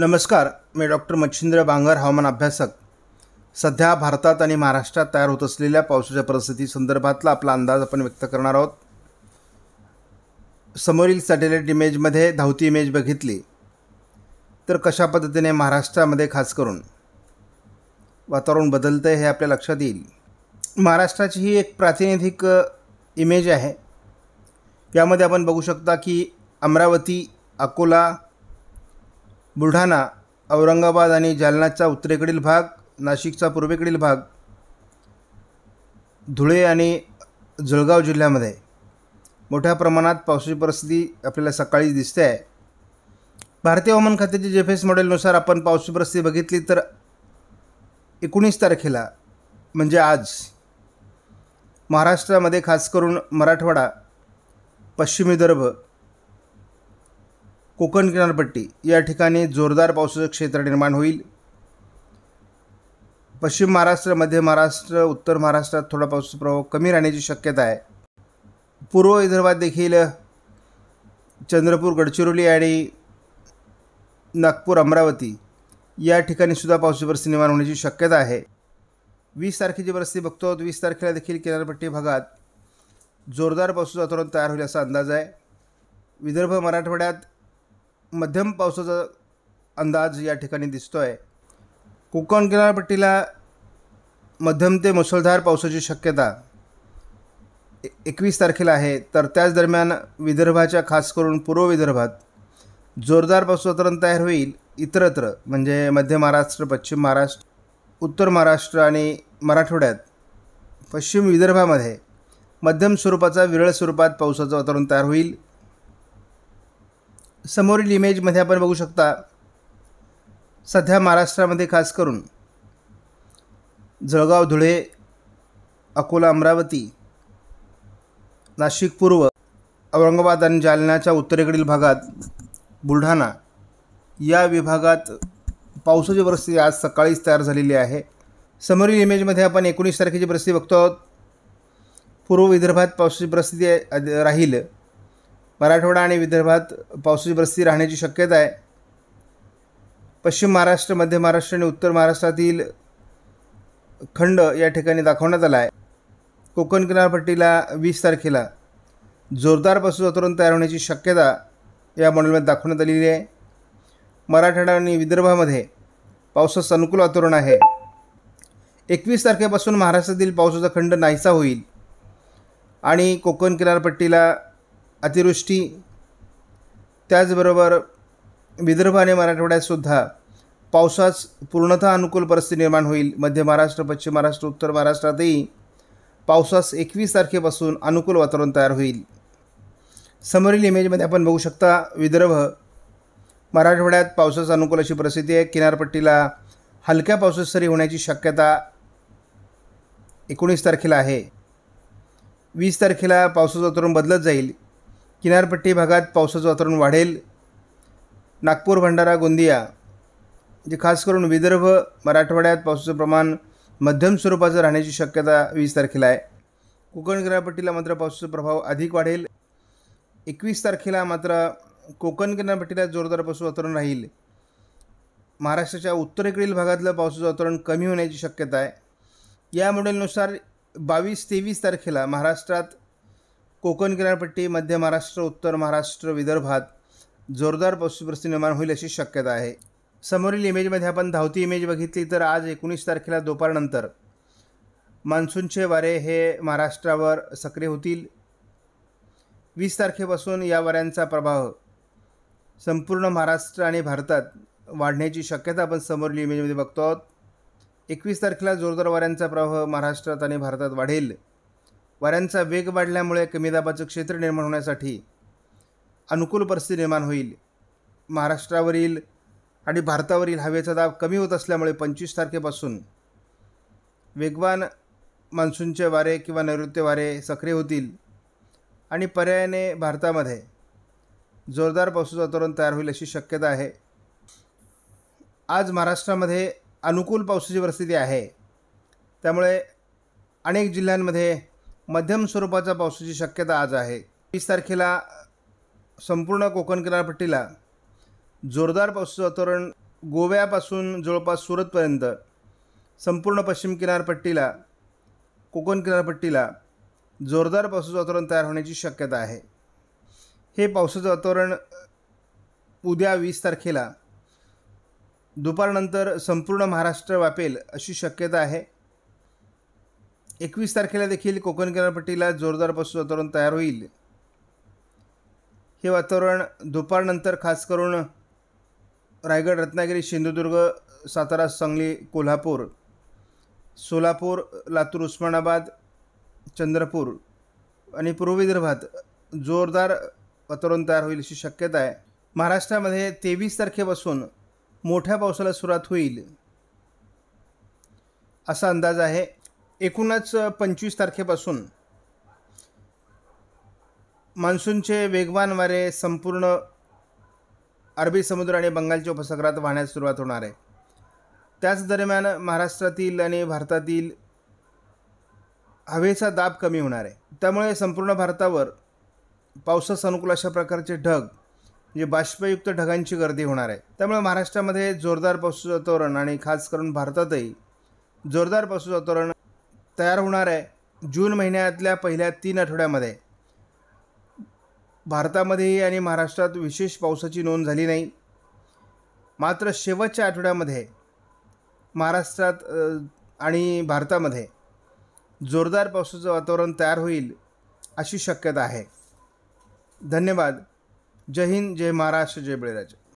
नमस्कार मी डॉक्टर मच्छिंद्र बांगर हवामान अभ्यासक सध्या भारतात आणि महाराष्ट्रात तयार होत असलेल्या पावसाच्या परिस्थिती संदर्भातला आपला अंदाज आपण व्यक्त करणार आहोत समोरील सॅटेलाईट इमेजमध्ये धावती इमेज बघितली तर कशा पद्धतीने महाराष्ट्रामध्ये खास करून वातावरण बदलतं हे आपल्या लक्षात येईल महाराष्ट्राची ही एक प्रातिनिधिक इमेज आहे यामध्ये आपण बघू शकता की अमरावती अकोला बुलढाणा औरंगाबाद आणि जालनाचा उत्तरेकडील भाग नाशिकचा पूर्वेकडील भाग धुळे आणि जळगाव जिल्ह्यामध्ये मोठ्या प्रमाणात पावसाची परिस्थिती आपल्याला सकाळी दिसते आहे भारतीय हवामान खात्याच्या जे फेस मॉडेलनुसार आपण पावसाची परिस्थिती बघितली तर एकोणीस तारखेला म्हणजे आज महाराष्ट्रामध्ये खास करून मराठवाडा पश्चिम विदर्भ कोकण किनारपट्टी या ठिकाणी जोरदार पावसाचं क्षेत्र निर्माण होईल पश्चिम महाराष्ट्र मध्य महाराष्ट्र उत्तर महाराष्ट्रात थोडा पावसाचा प्रभाव कमी राहण्याची शक्यता आहे पूर्व विदर्भात देखील चंद्रपूर गडचिरोली आणि नागपूर अमरावती या ठिकाणी सुद्धा पावसाची परिस्थिती निर्माण होण्याची शक्यता आहे वीस तारखेची परिस्थिती बघतो आहोत वीस तारखेला देखील किनारपट्टी भागात जोरदार पावसाचं वातावरण तयार होईल असा अंदाज आहे विदर्भ मराठवाड्यात मध्यम पावसाचा अंदाज या ठिकाणी दिसतो आहे कोकण किनारपट्टीला मध्यम ते मुसळधार पावसाची शक्यता एकवीस तारखेला आहे तर त्याच दरम्यान विदर्भाच्या खास करून पूर्व विदर्भात जोरदार पावसातरण तयार होईल इतरत्र म्हणजे मध्य महाराष्ट्र पश्चिम महाराष्ट्र उत्तर महाराष्ट्र आणि मराठवाड्यात पश्चिम विदर्भामध्ये मध्यम स्वरूपाचा विरळ स्वरूपात पावसाचं वातावरण तयार होईल समोरील इमेजमध्ये आपण बघू शकता सध्या महाराष्ट्रामध्ये खास करून जळगाव धुळे अकोला अमरावती नाशिक पूर्व औरंगाबाद आणि जालन्याच्या उत्तरेकडील भागात बुलढाणा या विभागात पावसाची परिस्थिती आज सकाळीच तयार झालेली आहे समोरील इमेजमध्ये आपण एकोणीस तारखेची परिस्थिती बघतो आहोत पूर्व विदर्भात पावसाची परिस्थिती राहील मराठवाडा आणि विदर्भात पावसाची बरस्ती राहण्याची शक्यता आहे पश्चिम महाराष्ट्र मध्य महाराष्ट्र आणि उत्तर महाराष्ट्रातील खंड या ठिकाणी दाखवण्यात आला आहे कोकण किनारपट्टीला वीस तारखेला जोरदार पाऊस वातावरण तयार होण्याची शक्यता या मॉडेलमध्ये दाखवण्यात आलेली आहे मराठवाडा आणि विदर्भामध्ये पावसाचं अनुकूल वातावरण आहे एकवीस तारखेपासून महाराष्ट्रातील पावसाचा खंड नाहीसा होईल आणि कोकण किनारपट्टीला अतिवृष्टी त्याचबरोबर विदर्भ आणि मराठवाड्यातसुद्धा पावसास पूर्णतः अनुकूल परिस्थिती निर्माण होईल मध्य महाराष्ट्र पश्चिम महाराष्ट्र उत्तर महाराष्ट्रातही पावसास एकवीस तारखेपासून अनुकूल वातावरण तयार होईल समोरील इमेजमध्ये आपण बघू शकता विदर्भ मराठवाड्यात पावसास अनुकूल अशी परिस्थिती आहे किनारपट्टीला हलक्या पावसात सरी होण्याची शक्यता एकोणीस तारखेला आहे वीस तारखेला पावसाचं वातावरण बदलत जाईल किनारपट्टी भागात पावसाचं वातावरण वाढेल नागपूर भंडारा गोंदिया जे खास करून विदर्भ मराठवाड्यात पावसाचं प्रमाण मध्यम स्वरूपाचं राहण्याची शक्यता वीस तारखेला आहे कोकण किनारपट्टीला मात्र पावसाचा प्रभाव अधिक वाढेल एकवीस तारखेला मात्र कोकण किनारपट्टीला जोरदार पाऊस वातावरण राहील महाराष्ट्राच्या उत्तरेकडील भागातलं पावसाचं वातावरण कमी होण्याची शक्यता आहे या मॉडेलनुसार बावीस तेवीस तारखेला महाराष्ट्रात कोकण किनारपट्टी मध्य महाराष्ट्र उत्तर महाराष्ट्र विदर्भात जोरदार पशुपरिस्थिती निर्माण होईल अशी शक्यता आहे समोरील इमेजमध्ये आपण धावती इमेज बघितली तर आज एकोणीस तारखेला दुपारनंतर मान्सूनचे वारे हे महाराष्ट्रावर सक्रिय होतील वीस तारखेपासून या वाऱ्यांचा प्रभाव संपूर्ण महाराष्ट्र आणि भारतात वाढण्याची शक्यता आपण समोरील इमेजमध्ये बघतो आहोत एकवीस तारखेला जोरदार वाऱ्यांचा प्रभाव महाराष्ट्रात आणि भारतात वाढेल वाऱ्यांचा वेग वाढल्यामुळे कमी दाबाचं क्षेत्र निर्माण होण्यासाठी अनुकूल परिस्थिती निर्माण होईल महाराष्ट्रावरील आणि भारतावरील हवेचा दाब कमी होत असल्यामुळे पंचवीस तारखेपासून वेगवान मान्सूनचे वारे किंवा नैऋत्य वारे सक्रिय होतील आणि पर्यायाने भारतामध्ये जोरदार पावसाचं वातावरण तयार होईल अशी शक्यता आहे आज महाराष्ट्रामध्ये अनुकूल पावसाची परिस्थिती आहे त्यामुळे अनेक जिल्ह्यांमध्ये मध्यम स्वरूपाचा पावसाची शक्यता आज आहे वीस तारखेला संपूर्ण कोकण किनारपट्टीला जोरदार पावसाचं वातावरण गोव्यापासून जवळपास सुरतपर्यंत संपूर्ण पश्चिम किनारपट्टीला कोकण किनारपट्टीला जोरदार पावसाचं वातावरण तयार होण्याची शक्यता आहे हे पावसाचं वातावरण उद्या वीस तारखेला दुपारनंतर संपूर्ण महाराष्ट्र व्यापेल अशी शक्यता आहे एकवीस तारखेला देखील कोकण किनारपट्टीला जोरदार पाऊस वातावरण तयार होईल हे वातावरण दुपारनंतर खास करून रायगड रत्नागिरी सिंधुदुर्ग सातारा सांगली कोल्हापूर सोलापूर लातूर उस्मानाबाद चंद्रपूर आणि पूर्व विदर्भात जोरदार वातावरण तयार होईल अशी शक्यता आहे महाराष्ट्रामध्ये तेवीस तारखेपासून मोठ्या पावसाला सुरुवात होईल असा अंदाज आहे एकूणच पंचवीस तारखेपासून मान्सूनचे वेगवान वारे संपूर्ण अरबी समुद्र आणि बंगालच्या उपसागरात वाहण्यास सुरुवात होणार आहे त्याच दरम्यान महाराष्ट्रातील आणि भारतातील हवेचा दाब कमी होणार आहे त्यामुळे संपूर्ण भारतावर पावसास अनुकूल अशा प्रकारचे ढग म्हणजे बाष्पयुक्त ढगांची गर्दी होणार आहे त्यामुळे महाराष्ट्रामध्ये जोरदार पावसाचं वातावरण आणि खास करून भारतातही जोरदार पावसाचं वातावरण तयार होणार आहे जून महिन्यातल्या पहिल्या तीन आठवड्यामध्ये भारतामध्येही आणि महाराष्ट्रात विशेष पावसाची नोंद झाली नाही मात्र शेवटच्या आठवड्यामध्ये महाराष्ट्रात आणि भारतामध्ये जोरदार पावसाचं वातावरण तयार होईल अशी शक्यता आहे धन्यवाद जय हिंद जय महाराष्ट्र जय बळीराजा